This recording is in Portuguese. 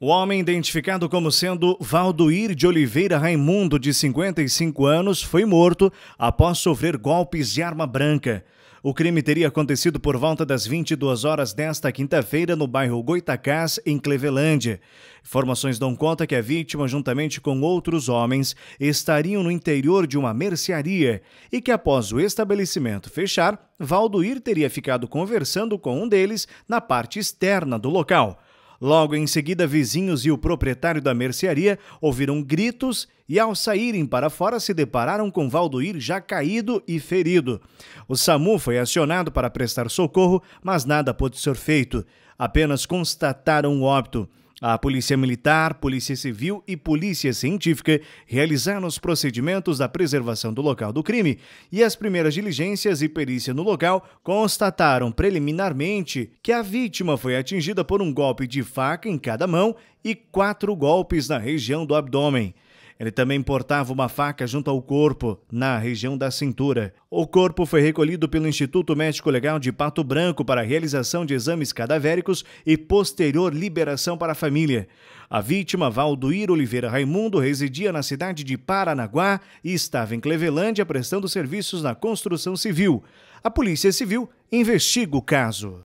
O homem, identificado como sendo Valdoir de Oliveira Raimundo, de 55 anos, foi morto após sofrer golpes de arma branca. O crime teria acontecido por volta das 22 horas desta quinta-feira no bairro Goitacás, em Clevelândia. Informações dão conta que a vítima, juntamente com outros homens, estariam no interior de uma mercearia e que, após o estabelecimento fechar, Valdoir teria ficado conversando com um deles na parte externa do local. Logo em seguida, vizinhos e o proprietário da mercearia ouviram gritos e, ao saírem para fora, se depararam com Valdoir já caído e ferido. O SAMU foi acionado para prestar socorro, mas nada pôde ser feito. Apenas constataram o óbito. A Polícia Militar, Polícia Civil e Polícia Científica realizaram os procedimentos da preservação do local do crime e as primeiras diligências e perícia no local constataram preliminarmente que a vítima foi atingida por um golpe de faca em cada mão e quatro golpes na região do abdômen. Ele também portava uma faca junto ao corpo, na região da cintura. O corpo foi recolhido pelo Instituto Médico Legal de Pato Branco para realização de exames cadavéricos e posterior liberação para a família. A vítima, Valdoir Oliveira Raimundo, residia na cidade de Paranaguá e estava em Clevelândia prestando serviços na construção civil. A Polícia Civil investiga o caso.